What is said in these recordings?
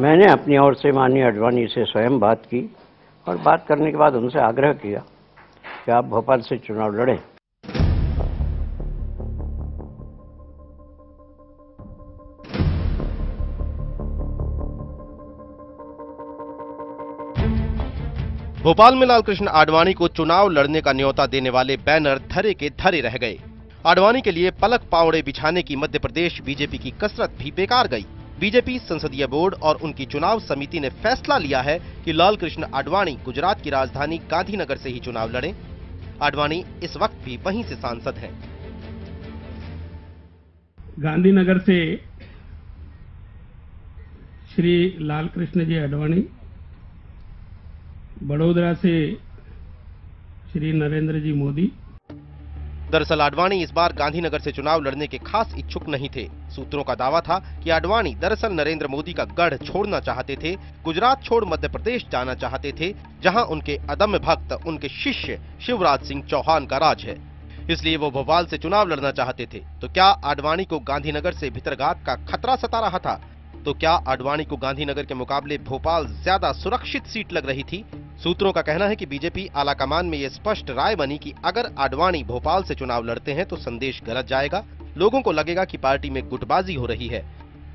मैंने अपनी ओर से माननीय अडवाणी से स्वयं बात की और बात करने के बाद उनसे आग्रह किया कि आप भोपाल से चुनाव लड़ें भोपाल में लालकृष्ण आडवाणी को चुनाव लड़ने का न्योता देने वाले बैनर धरे के धरे रह गए आडवाणी के लिए पलक पावड़े बिछाने की मध्य प्रदेश बीजेपी की कसरत भी बेकार गई बीजेपी संसदीय बोर्ड और उनकी चुनाव समिति ने फैसला लिया है कि लाल कृष्ण आडवाणी गुजरात की राजधानी गांधीनगर से ही चुनाव लड़े आडवाणी इस वक्त भी वहीं से सांसद हैं गांधीनगर से श्री लाल कृष्ण जी आडवाणी बड़ोदरा से श्री नरेंद्र जी मोदी दरअसल आडवाणी इस बार गांधीनगर से चुनाव लड़ने के खास इच्छुक नहीं थे सूत्रों का दावा था कि आडवाणी दरअसल नरेंद्र मोदी का गढ़ छोड़ना चाहते थे गुजरात छोड़ मध्य प्रदेश जाना चाहते थे जहां उनके अदम्य भक्त उनके शिष्य शिवराज सिंह चौहान का राज है इसलिए वो भोपाल से चुनाव लड़ना चाहते थे तो क्या आडवाणी को गांधीनगर से भितरघात का खतरा सता रहा था तो क्या आडवाणी को गांधीनगर के मुकाबले भोपाल ज्यादा सुरक्षित सीट लग रही थी सूत्रों का कहना है कि बीजेपी आलाकमान में ये स्पष्ट राय बनी कि अगर आडवाणी भोपाल से चुनाव लड़ते हैं तो संदेश गलत जाएगा लोगों को लगेगा कि पार्टी में गुटबाजी हो रही है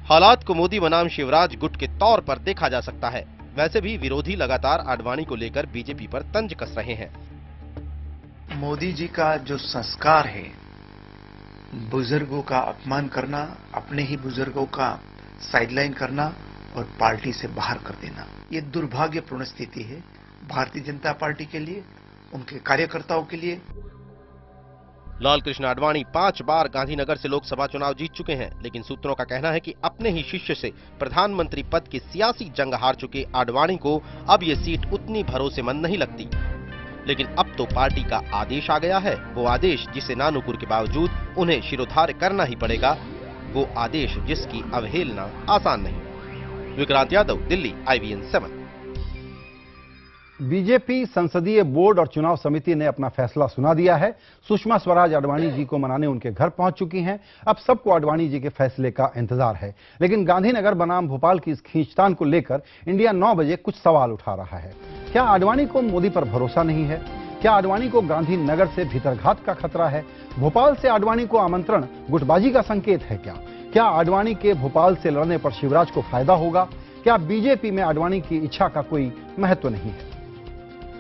हालात को मोदी बनाम शिवराज गुट के तौर पर देखा जा सकता है वैसे भी विरोधी लगातार आडवाणी को लेकर बीजेपी पर तंज कस रहे हैं मोदी जी का जो संस्कार है बुजुर्गों का अपमान करना अपने ही बुजुर्गों का साइडलाइन करना और पार्टी से बाहर कर देना ये दुर्भाग्यपूर्ण स्थिति है भारतीय जनता पार्टी के लिए उनके कार्यकर्ताओं के लिए लाल कृष्ण आडवाणी पांच बार गांधीनगर से लोकसभा चुनाव जीत चुके हैं लेकिन सूत्रों का कहना है कि अपने ही शिष्य से प्रधानमंत्री पद की सियासी जंग हार चुके आडवाणी को अब ये सीट उतनी भरोसेमंद नहीं लगती लेकिन अब तो पार्टी का आदेश आ गया है वो आदेश जिसे नानुपुर के बावजूद उन्हें शिरोधार करना ही पड़ेगा वो आदेश जिसकी अवहेलना आसान नहीं Vikrant Yadav Delhi I V N seven BJP संसदीय बोर्ड और चुनाव समिति ने अपना फैसला सुना दिया है सुषमा स्वराज आडवाणी जी को मनाने उनके घर पहुंच चुकी हैं अब सबको आडवाणी जी के फैसले का इंतजार है लेकिन गांधीनगर बनाम भोपाल की इस खींचतान को लेकर इंडिया नौ बजे कुछ सवाल उठा रहा है क्या आडवाणी को मोदी पर भरोसा नहीं है क्या आडवाणी को गांधीनगर से भीतरघात का खतरा है भोपाल से आडवाणी को आमंत्रण गुटबाजी का संकेत है क्या क्या आडवाणी के भोपाल से लड़ने पर शिवराज को फायदा होगा क्या बीजेपी में आडवाणी की इच्छा का कोई महत्व नहीं है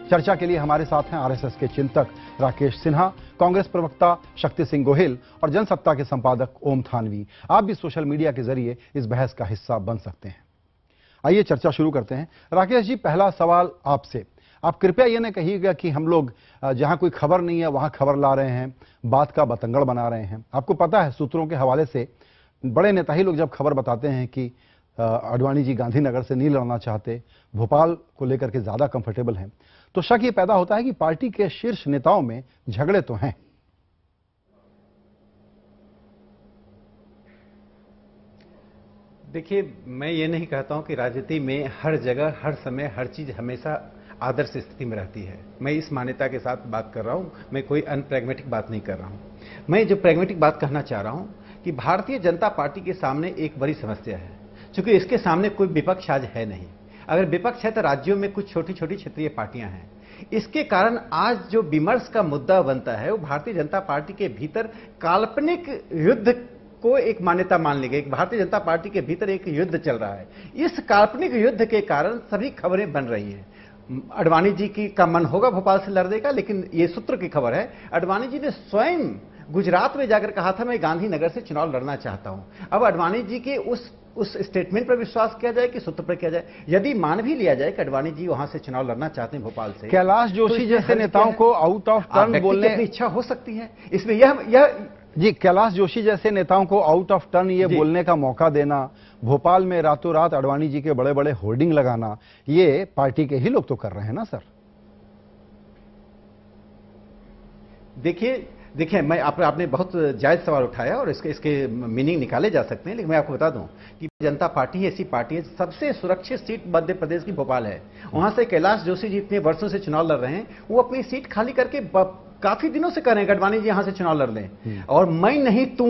चर्चा के लिए हमारे साथ हैं आरएसएस के चिंतक राकेश सिन्हा कांग्रेस प्रवक्ता शक्ति सिंह गोहिल और जनसत्ता के संपादक ओम थानवी आप भी सोशल मीडिया के जरिए इस बहस का हिस्सा बन सकते हैं आइए चर्चा शुरू करते हैं राकेश जी पहला सवाल आपसे आप कृपया यह न कहिएगा कि हम लोग जहां कोई खबर नहीं है वहां खबर ला रहे हैं बात का बतंगड़ बना रहे हैं आपको पता है सूत्रों के हवाले से बड़े नेता ही लोग जब खबर बताते हैं कि अडवाणी जी गांधीनगर से नहीं लड़ना चाहते भोपाल को लेकर के ज़्यादा कंफर्टेबल हैं तो शक ये पैदा होता है कि पार्टी के शीर्ष नेताओं में झगड़े तो हैं देखिए मैं ये नहीं कहता हूं कि राजनीति में हर जगह हर समय हर चीज हमेशा आदर्श स्थिति में रहती है मैं इस मान्यता के साथ बात कर रहा हूं मैं कोई अनप्रैग्मेटिक बात नहीं कर रहा हूं मैं जो प्रैग्मेटिक बात कहना चाह रहा हूं कि भारतीय जनता पार्टी के सामने एक बड़ी समस्या है क्योंकि इसके सामने कोई विपक्ष आज है नहीं अगर विपक्ष है तो राज्यों में कुछ छोटी छोटी क्षेत्रीय पार्टियां हैं इसके कारण आज जो विमर्श का मुद्दा बनता है वो भारतीय जनता पार्टी के भीतर काल्पनिक युद्ध को एक मान्यता मान ली गई भारतीय जनता पार्टी के भीतर एक युद्ध चल रहा है इस काल्पनिक युद्ध के कारण सभी खबरें बन रही हैं अडवाणी जी की का मन होगा भोपाल से लड़ने का लेकिन ये सूत्र की खबर है अडवाणी जी ने स्वयं गुजरात में जाकर कहा था मैं गांधीनगर से चुनाव लड़ना चाहता हूं अब अडवाणी जी के उस उस स्टेटमेंट पर विश्वास किया जाए कि सूत्र पर किया जाए यदि मान भी लिया जाए कि अडवाणी जी वहां से चुनाव लड़ना चाहते हैं भोपाल से कैलाश जोशी तो जैसे नेताओं को आउट ऑफ टर्न बोलने की इच्छा हो सकती है इसमें यह यह जी कैलाश जोशी जैसे नेताओं को आउट ऑफ टर्न ये बोलने का मौका देना भोपाल में रातों रात अडवाणी जी के बड़े बड़े होर्डिंग लगाना ये पार्टी के ही लोग तो कर रहे हैं ना सर देखिए देखिए मैं आप, आपने बहुत जायज सवाल उठाया और इसके इसके मीनिंग निकाले जा सकते हैं लेकिन मैं आपको बता दूं कि जनता पार्टी ऐसी पार्टी है सबसे सुरक्षित सीट मध्य प्रदेश की भोपाल है वहां से कैलाश जोशी जी इतने वर्षों से चुनाव लड़ रहे हैं वो अपनी सीट खाली करके काफी दिनों से कर रहे हैं गडवाणी जी यहां से चुनाव लड़ रहे हैं हम्म। और मैं नहीं तू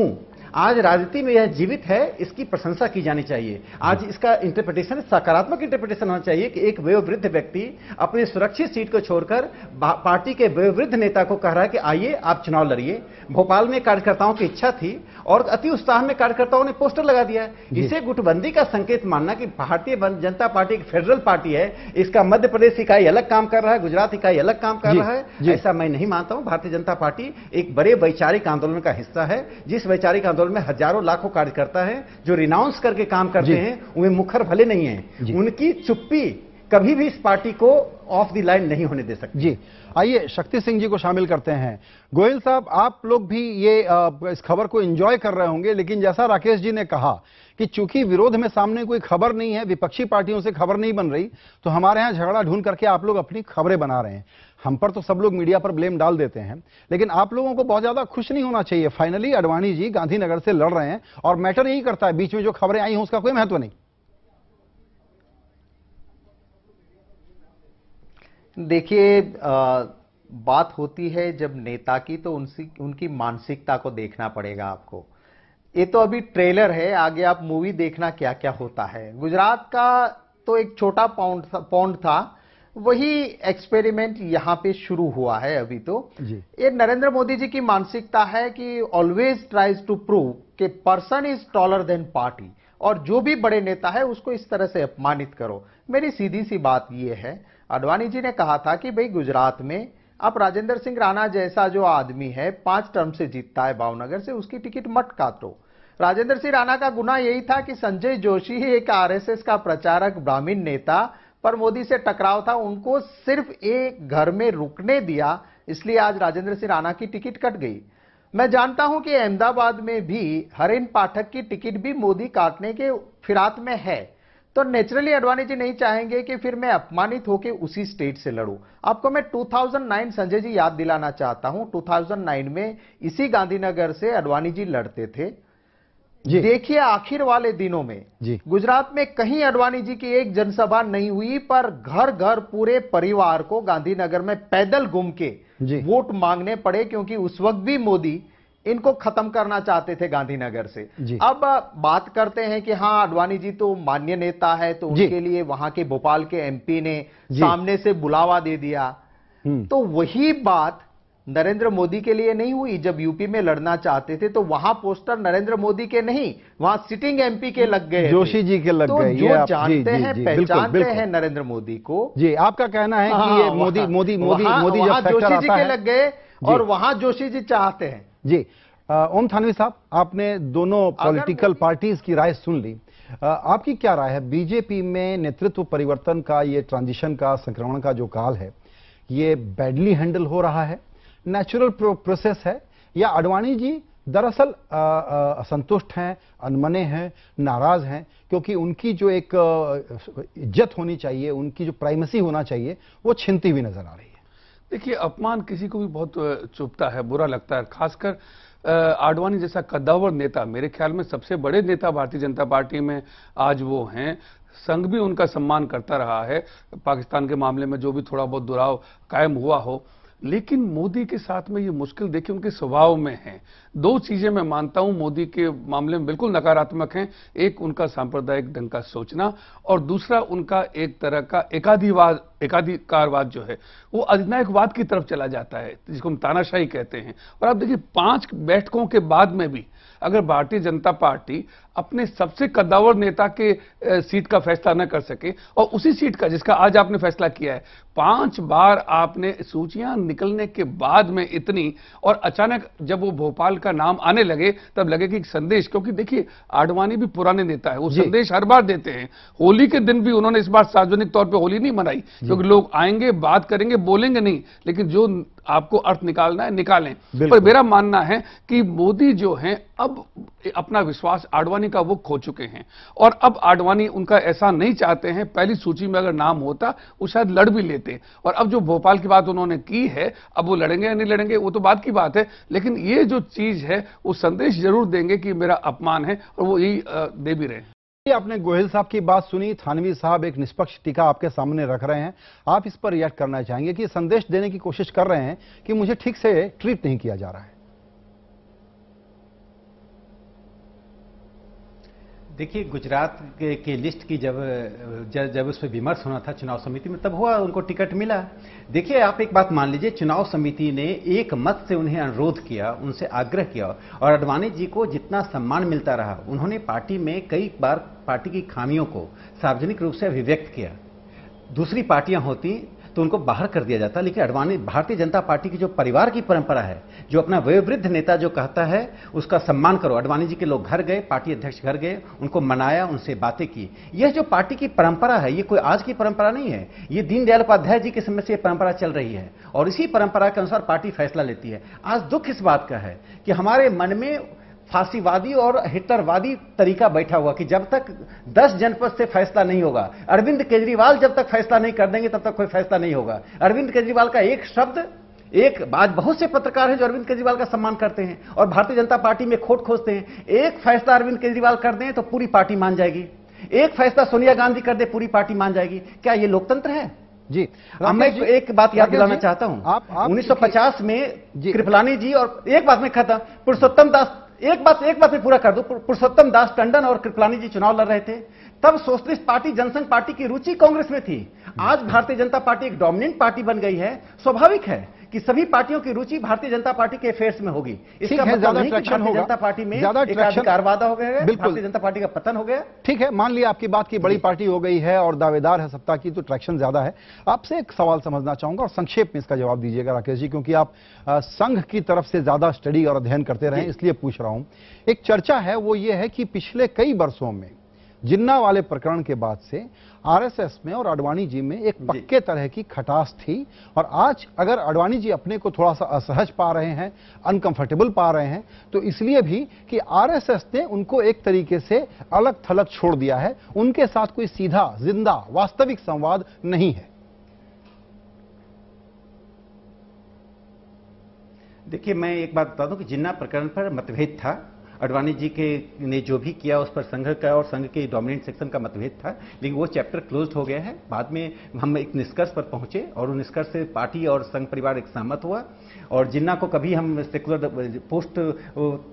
आज राजनीति में यह जीवित है इसकी प्रशंसा की जानी चाहिए आज इसका इंटरप्रिटेशन सकारात्मक इंटरप्रिटेशन होना चाहिए कि एक वयोवृद्ध व्यक्ति अपनी सुरक्षित सीट को छोड़कर पार्टी के वयोवृद्ध नेता को कह रहा है कि आइए आप चुनाव लड़िए भोपाल में कार्यकर्ताओं की इच्छा थी और अति उत्साह में कार्यकर्ताओं ने पोस्टर लगा दिया इसे गुटबंदी का संकेत मानना कि भारतीय जनता पार्टी एक फेडरल पार्टी है इसका मध्य प्रदेश इकाई अलग काम कर रहा है गुजरात इकाई अलग काम कर रहा है ऐसा मैं नहीं मानता हूं भारतीय जनता पार्टी एक बड़े वैचारिक आंदोलन का हिस्सा है जिस वैचारिक आंदोलन में हजारों लाखों कार्यकर्ता हैं जो रिनाउंस करके काम करते हैं वे मुखर भले नहीं है उनकी चुप्पी कभी भी इस पार्टी को ऑफ द लाइन नहीं होने दे सकते जी आइए शक्ति सिंह जी को शामिल करते हैं गोयल साहब आप लोग भी ये इस खबर को एंजॉय कर रहे होंगे लेकिन जैसा राकेश जी ने कहा कि चूंकि विरोध में सामने कोई खबर नहीं है विपक्षी पार्टियों से खबर नहीं बन रही तो हमारे यहां झगड़ा ढूंढ करके आप लोग अपनी खबरें बना रहे हैं हम पर तो सब लोग मीडिया पर ब्लेम डाल देते हैं लेकिन आप लोगों को बहुत ज्यादा खुश नहीं होना चाहिए फाइनली अडवाणी जी गांधीनगर से लड़ रहे हैं और मैटर यही करता है बीच में जो खबरें आई हैं उसका कोई महत्व नहीं देखिए बात होती है जब नेता की तो उनसी उनकी मानसिकता को देखना पड़ेगा आपको ये तो अभी ट्रेलर है आगे आप मूवी देखना क्या क्या होता है गुजरात का तो एक छोटा पाउंड था, था वही एक्सपेरिमेंट यहां पे शुरू हुआ है अभी तो ये नरेंद्र मोदी जी की मानसिकता है कि ऑलवेज ट्राइज टू प्रूव के person is taller than party और जो भी बड़े नेता है उसको इस तरह से अपमानित करो मेरी सीधी सी बात यह है आडवाणी जी ने कहा था कि भाई गुजरात में अब राजेंद्र सिंह राणा जैसा जो आदमी है पांच टर्म से जीतता है भावनगर से उसकी टिकट मत काटो राजेंद्र सिंह राणा का गुना यही था कि संजय जोशी एक आरएसएस का प्रचारक ब्राह्मीण नेता पर मोदी से टकराव था उनको सिर्फ एक घर में रुकने दिया इसलिए आज राजेंद्र सिंह राणा की टिकट कट गई मैं जानता हूं कि अहमदाबाद में भी हरेन पाठक की टिकट भी मोदी काटने के फिरात में है तो नेचुरली अडवाणी जी नहीं चाहेंगे कि फिर मैं अपमानित होकर उसी स्टेट से लड़ू आपको मैं 2009 संजय जी याद दिलाना चाहता हूं 2009 में इसी गांधीनगर से अडवाणी जी लड़ते थे देखिए आखिर वाले दिनों में गुजरात में कहीं अडवाणी जी की एक जनसभा नहीं हुई पर घर घर पूरे परिवार को गांधीनगर में पैदल घूम के वोट मांगने पड़े क्योंकि उस वक्त भी मोदी इनको खत्म करना चाहते थे गांधीनगर से अब बात करते हैं कि हाँ अडवाणी जी तो मान्य नेता है तो उनके लिए वहां के भोपाल के एमपी ने सामने से बुलावा दे दिया हम्म। तो वही बात नरेंद्र मोदी के लिए नहीं हुई जब यूपी में लड़ना चाहते थे तो वहां पोस्टर नरेंद्र मोदी के नहीं वहां सिटिंग एमपी के लग गए जोशी जी के लग तो गए जो जानते हैं पहचानते हैं नरेंद्र मोदी को जी आपका कहना है कि ये हाँ, मोदी मोदी मोदी मोदी जोशी जी के लग गए और वहां जोशी जी चाहते हैं जी ओम थानवी साहब आपने दोनों पॉलिटिकल पार्टीज की राय सुन ली आपकी क्या राय है बीजेपी में नेतृत्व परिवर्तन का ये ट्रांजिशन का संक्रमण का जो काल है ये बैडली हैंडल हो रहा है नेचुरल प्रोसेस है या अडवाणी जी दरअसल असंतुष्ट हैं अनमने हैं नाराज हैं क्योंकि उनकी जो एक इज्जत होनी चाहिए उनकी जो प्राइमेसी होना चाहिए वो छिनती हुई नजर आ रही है देखिए अपमान किसी को भी बहुत चुभता है बुरा लगता है खासकर आडवाणी जैसा कद्दावर नेता मेरे ख्याल में सबसे बड़े नेता भारतीय जनता पार्टी में आज वो हैं संघ भी उनका सम्मान करता रहा है पाकिस्तान के मामले में जो भी थोड़ा बहुत दुराव कायम हुआ हो लेकिन मोदी के साथ में ये मुश्किल देखिए उनके स्वभाव में है दो चीजें मैं मानता हूं मोदी के मामले में बिल्कुल नकारात्मक हैं एक उनका सांप्रदायिक ढंग का सोचना और दूसरा उनका एक तरह का एकाधिवाद एकाधिकारवाद जो है वो अधिनायकवाद की तरफ चला जाता है जिसको हम तानाशाही कहते हैं और आप देखिए पांच बैठकों के बाद में भी अगर भारतीय जनता पार्टी अपने सबसे कदावर नेता के सीट का फैसला न कर सके और उसी सीट का जिसका आज आपने फैसला किया है पांच बार आपने सूचियां निकलने के बाद में इतनी और अचानक जब वो भोपाल का नाम आने लगे तब लगे कि संदेश क्योंकि देखिए आडवाणी भी पुराने नेता है वो संदेश हर बार देते हैं होली के दिन भी उन्होंने इस बार सार्वजनिक तौर पर होली नहीं मनाई क्योंकि लोग आएंगे बात करेंगे बोलेंगे नहीं लेकिन जो आपको अर्थ निकालना है निकालें पर मेरा मानना है कि मोदी जो हैं अब अपना विश्वास आडवाणी का वो खो चुके हैं और अब आडवाणी उनका ऐसा नहीं चाहते हैं पहली सूची में अगर नाम होता वो शायद लड़ भी लेते और अब जो भोपाल की बात उन्होंने की है अब वो लड़ेंगे या नहीं लड़ेंगे वो तो बात की बात है लेकिन ये जो चीज है वो संदेश जरूर देंगे कि मेरा अपमान है और वो यही दे भी रहे हैं आपने गोहिल साहब की बात सुनी थानवी साहब एक निष्पक्ष टीका आपके सामने रख रहे हैं आप इस पर रिएक्ट करना चाहेंगे कि संदेश देने की कोशिश कर रहे हैं कि मुझे ठीक से ट्रीट नहीं किया जा रहा है देखिए गुजरात के, के लिस्ट की जब जब, जब उस पर विमर्श होना था चुनाव समिति में तब हुआ उनको टिकट मिला देखिए आप एक बात मान लीजिए चुनाव समिति ने एक मत से उन्हें अनुरोध किया उनसे आग्रह किया और अडवाणी जी को जितना सम्मान मिलता रहा उन्होंने पार्टी में कई बार पार्टी की खामियों को सार्वजनिक रूप से अभिव्यक्त किया दूसरी पार्टियां होती तो उनको बाहर कर दिया जाता लेकिन अडवाणी भारतीय जनता पार्टी की जो परिवार की परंपरा है जो अपना वयोवृद्ध नेता जो कहता है उसका सम्मान करो अडवाणी जी के लोग घर गए पार्टी अध्यक्ष घर गए उनको मनाया उनसे बातें की यह जो पार्टी की परंपरा है ये कोई आज की परंपरा नहीं है ये दीनदयाल उपाध्याय जी के समय से यह परंपरा चल रही है और इसी परंपरा के अनुसार पार्टी फैसला लेती है आज दुख इस बात का है कि हमारे मन में फांसीवादी और हिटलरवादी तरीका बैठा हुआ कि जब तक 10 जनपद से फैसला नहीं होगा अरविंद केजरीवाल जब तक फैसला नहीं कर देंगे तब तक कोई फैसला नहीं होगा अरविंद केजरीवाल का एक शब्द एक आज बहुत से पत्रकार हैं जो अरविंद केजरीवाल का सम्मान करते हैं और भारतीय जनता पार्टी में खोट खोजते हैं एक फैसला अरविंद केजरीवाल कर दें तो पूरी पार्टी मान जाएगी एक फैसला सोनिया गांधी कर दे पूरी पार्टी मान जाएगी क्या ये लोकतंत्र है जी अब मैं एक बात याद दिलाना चाहता हूं आप, आप 1950 में कृपलानी जी और एक बात में खत्म पुरुषोत्तम दास एक बात एक बात में पूरा कर दो पुरुषोत्तम दास टंडन और कृपलानी जी चुनाव लड़ रहे थे तब सोशलिस्ट पार्टी जनसंघ पार्टी की रुचि कांग्रेस में थी आज भारतीय जनता पार्टी एक डोमिनेंट पार्टी बन गई है स्वाभाविक है कि सभी पार्टियों की रुचि भारतीय जनता पार्टी के अफेयर्स में होगी इसका मतलब नहीं कि भारतीय जनता पार्टी में एकाधिकारवादा हो गया भारतीय जनता पार्टी का पतन हो गया ठीक है मान लिया आपकी बात की बड़ी पार्टी हो गई है और दावेदार है सत्ता की तो ट्रैक्शन ज्यादा है आपसे एक सवाल समझना चाहूंगा और संक्षेप में इसका जवाब दीजिएगा राकेश जी क्योंकि आप संघ की तरफ से ज्यादा स्टडी और अध्ययन करते रहे इसलिए पूछ रहा हूं एक चर्चा है वो ये है कि पिछले कई वर्षों में जिन्ना वाले प्रकरण के बाद से आरएसएस में और अडवाणी जी में एक पक्के तरह की खटास थी और आज अगर अडवाणी जी अपने को थोड़ा सा असहज पा रहे हैं अनकंफर्टेबल पा रहे हैं तो इसलिए भी कि आरएसएस ने उनको एक तरीके से अलग थलग छोड़ दिया है उनके साथ कोई सीधा जिंदा वास्तविक संवाद नहीं है देखिए मैं एक बात बता दूं कि जिन्ना प्रकरण पर मतभेद था अडवाणी जी के ने जो भी किया उस पर संघ का और संघ के डोमिनेंट सेक्शन का मतभेद था लेकिन वो चैप्टर क्लोज हो गया है बाद में हम एक निष्कर्ष पर पहुंचे और उस निष्कर्ष से पार्टी और संघ परिवार एक सहमत हुआ और जिन्ना को कभी हम सेकुलर पोस्ट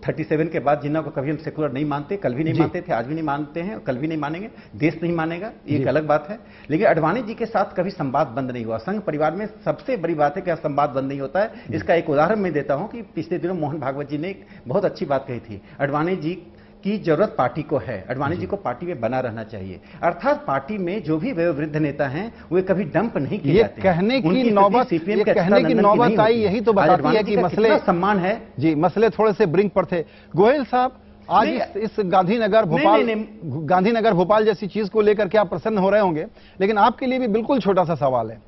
थर्टी सेवन के बाद जिन्ना को कभी हम सेकुलर नहीं मानते कल भी नहीं मानते थे आज भी नहीं मानते हैं कल भी नहीं मानेंगे देश नहीं मानेगा ये एक अलग बात है लेकिन अडवाणी जी के साथ कभी संवाद बंद नहीं हुआ संघ परिवार में सबसे बड़ी बात है कि संवाद बंद नहीं होता है इसका एक उदाहरण मैं देता हूं कि पिछले दिनों मोहन भागवत जी ने एक बहुत अच्छी बात कही थी अडवाणी जी की जरूरत पार्टी को है अडवाणी जी को पार्टी में बना रहना चाहिए अर्थात पार्टी में जो भी वृद्ध नेता हैं वे कभी डंप नहीं किए कहने की नौबत सीपीएम के कहने की अच्छा नौबत आई यही तो बताती है कि मसले सम्मान है जी मसले थोड़े से ब्रिंक पर थे गोयल साहब आज इस, इस गांधीनगर भोपाल गांधीनगर भोपाल जैसी चीज को लेकर के आप प्रसन्न हो रहे होंगे लेकिन आपके लिए भी बिल्कुल छोटा सा सवाल है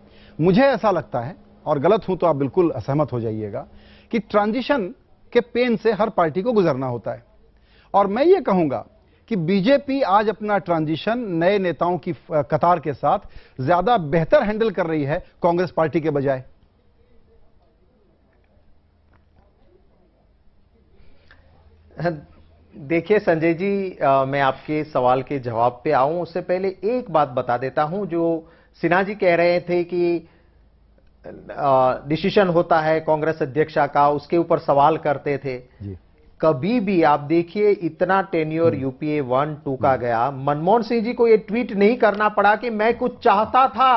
मुझे ऐसा लगता है और गलत हूं तो आप बिल्कुल असहमत हो जाइएगा कि ट्रांजिशन के पेन से हर पार्टी को गुजरना होता है और मैं ये कहूंगा कि बीजेपी आज अपना ट्रांजिशन नए नेताओं की कतार के साथ ज्यादा बेहतर हैंडल कर रही है कांग्रेस पार्टी के बजाय देखिए संजय जी आ, मैं आपके सवाल के जवाब पे आऊं उससे पहले एक बात बता देता हूं जो सिन्हा जी कह रहे थे कि डिसीशन होता है कांग्रेस अध्यक्षा का उसके ऊपर सवाल करते थे जी। कभी भी आप देखिए इतना टेन्योर यूपीए वन टू का गया मनमोहन सिंह जी को यह ट्वीट नहीं करना पड़ा कि मैं कुछ चाहता था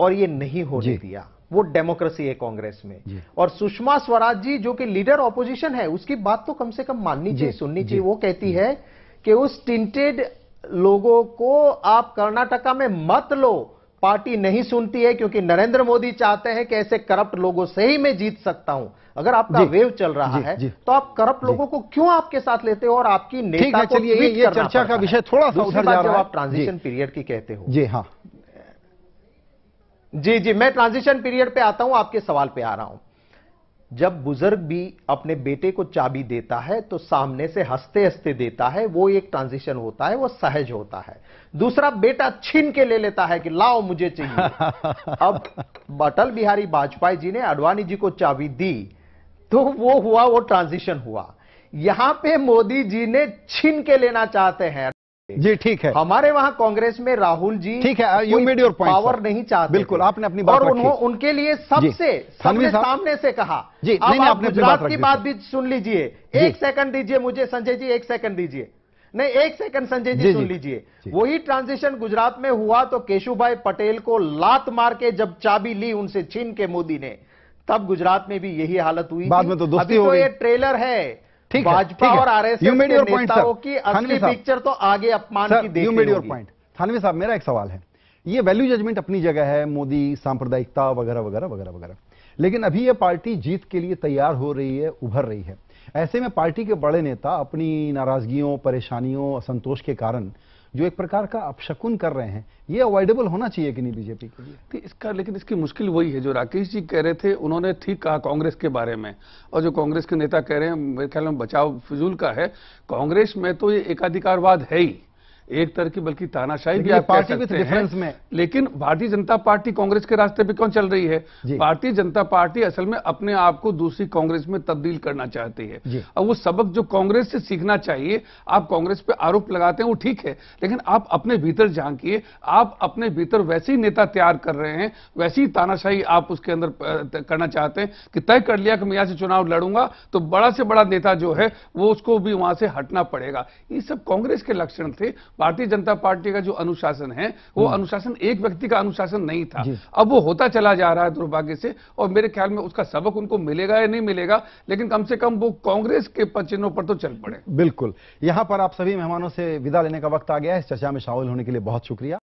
और ये नहीं होने दिया वो डेमोक्रेसी है कांग्रेस में और सुषमा स्वराज जी जो कि लीडर ऑपोजिशन है उसकी बात तो कम से कम माननी चाहिए सुननी चाहिए वो कहती है कि उस टिंटेड लोगों को आप कर्नाटका में मत लो पार्टी नहीं सुनती है क्योंकि नरेंद्र मोदी चाहते हैं कि ऐसे करप्ट लोगों से ही मैं जीत सकता हूं अगर आपका वेव चल रहा जी, है जी, तो आप करप्ट लोगों को क्यों आपके साथ लेते हो और आपकी नेता को ये, ये चर्चा का विषय थोड़ा सा उधर जा रहा है आप ट्रांजिशन पीरियड की कहते हो जी हाँ जी जी मैं ट्रांजिशन पीरियड पे आता हूं आपके सवाल पे आ रहा हूं जब बुजुर्ग भी अपने बेटे को चाबी देता है तो सामने से हंसते हंसते देता है वो एक ट्रांजिशन होता है वो सहज होता है दूसरा बेटा छीन के ले लेता है कि लाओ मुझे चाहिए अब अटल बिहारी वाजपेयी जी ने अडवाणी जी को चाबी दी तो वो हुआ वो ट्रांजिशन हुआ यहां पे मोदी जी ने छीन के लेना चाहते हैं जी ठीक है हमारे वहां कांग्रेस में राहुल जी ठीक है you made your point power नहीं चाहते बिल्कुल आपने अपनी बात और उन्हों, उनके लिए सबसे सबसे सामने से कहा जी अब नहीं, गुजरात की बात भी सुन लीजिए एक सेकंड दीजिए मुझे संजय जी एक सेकंड दीजिए नहीं एक सेकंड संजय जी, जी सुन लीजिए वही ट्रांजिशन गुजरात में हुआ तो केशुभाई पटेल को लात मार के जब चाबी ली उनसे छीन के मोदी ने तब गुजरात में भी यही हालत हुई बाद में तो दोस्ती हो तो ये ट्रेलर है ठीक भाजपा और आरएसएस पॉइंट की असली पिक्चर तो आगे अपमान की पॉइंट थानवी साहब मेरा एक सवाल है ये वैल्यू जजमेंट अपनी जगह है मोदी सांप्रदायिकता वगैरह वगैरह वगैरह वगैरह लेकिन अभी ये पार्टी जीत के लिए तैयार हो रही है उभर रही है ऐसे में पार्टी के बड़े नेता अपनी नाराजगियों परेशानियों असंतोष के कारण जो एक प्रकार का अपशकुन कर रहे हैं ये अवॉइडेबल होना चाहिए कि नहीं बीजेपी के लिए तो इसका लेकिन इसकी मुश्किल वही है जो राकेश जी कह रहे थे उन्होंने ठीक कहा कांग्रेस के बारे में और जो कांग्रेस के नेता कह रहे हैं मेरे ख्याल में बचाव फिजूल का है कांग्रेस में तो ये एकाधिकारवाद है ही एक तरह की बल्कि तानाशाही भी आप पार्टी कह सकते तो हैं में। लेकिन भारतीय जनता पार्टी कांग्रेस के रास्ते पे क्यों चल रही है भारतीय जनता पार्टी असल में अपने आप को दूसरी कांग्रेस में तब्दील करना चाहती है अब वो सबक जो कांग्रेस से सीखना चाहिए आप कांग्रेस पे आरोप लगाते हैं वो ठीक है लेकिन आप अपने भीतर झांकी आप अपने भीतर वैसे ही नेता तैयार कर रहे हैं वैसी तानाशाही आप उसके अंदर करना चाहते हैं कि तय कर लिया कि मैं यहां से चुनाव लड़ूंगा तो बड़ा से बड़ा नेता जो है वो उसको भी वहां से हटना पड़ेगा ये सब कांग्रेस के लक्षण थे भारतीय जनता पार्टी का जो अनुशासन है वो हम्म। अनुशासन एक व्यक्ति का अनुशासन नहीं था अब वो होता चला जा रहा है दुर्भाग्य से और मेरे ख्याल में उसका सबक उनको मिलेगा या नहीं मिलेगा लेकिन कम से कम वो कांग्रेस के पचिन्हों पर तो चल पड़े बिल्कुल यहां पर आप सभी मेहमानों से विदा लेने का वक्त आ गया है इस चर्चा में शामिल होने के लिए बहुत शुक्रिया